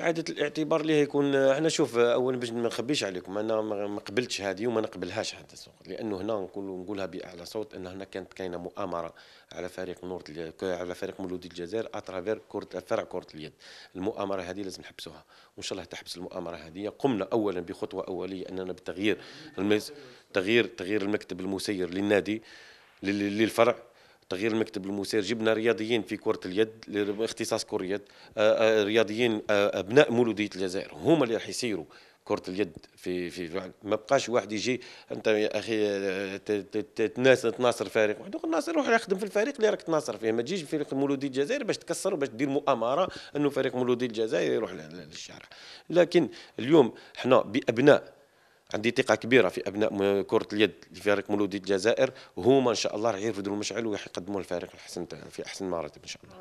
اعاده الاعتبار اللي يكون احنا شوف اول باش ما نخبيش عليكم انا ما قبلتش هذه وما نقبلهاش حتى السوق لانه هنا نقول نقولها باعلى صوت ان هنا كانت كاينه مؤامره على فريق نورت على فريق مولودي الجزائر اترافير كره فرع كره اليد المؤامره هذه لازم نحبسوها وان شاء الله تحبس المؤامره هذه قمنا اولا بخطوه اوليه اننا بتغيير المز... تغيير تغيير المكتب المسير للنادي للفرع تغيير المكتب المسير جبنا رياضيين في كره اليد اختصاص كره اليد آه، آه، رياضيين آه، ابناء مولوديه الجزائر هما اللي راح يسيروا كره اليد في في ما بقاش واحد يجي انت يا اخي تناصر فريق واحد ناصر روح يخدم في الفريق اللي راك تناصر فيه ما تجيش فريق مولودي الجزائر باش تكسر باش دير مؤامره انه فريق مولودي الجزائر يروح للشارع لكن اليوم حنا بابناء عندي ثقه كبيره في ابناء كره اليد لفريق مولودية الجزائر وهما ان شاء الله راح يرفدوا المشعل ويقدموا الفريق الحسن في احسن مراتب ان شاء الله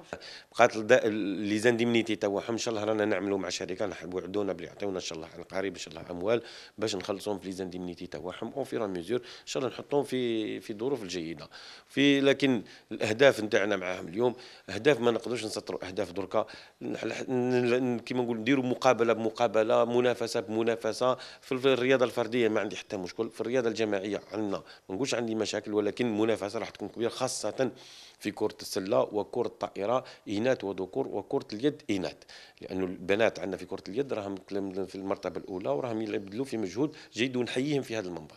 بقات لي زانديمنيتي تاعهم ان شاء الله رانا نعملوا مع شركه نحب وعدونا بلي يعطيونا ان شاء الله قريب ان شاء الله اموال باش نخلصهم في لي زانديمنيتي تاعهم اون فيرا ميزور ان شاء الله نحطهم في في ظروف الجيده في لكن الاهداف نتاعنا معاهم اليوم اهداف ما نقدروش نسطروا اهداف دركا كيما نقول نديروا مقابله بمقابله منافسه بمنافسه في الرياضه الفريق الفرديه ما عندي حتى مشكل في الرياضه الجماعيه عندنا ما نقولش عندي مشاكل ولكن المنافسه راح تكون كبيره خاصه في كره السله وكره الطائره اناث وذكور وكره اليد اناث لانه البنات عندنا في كره اليد راهم في المرتبه الاولى وراهم يبذلوا في مجهود جيد ونحييهم في هذا المنبر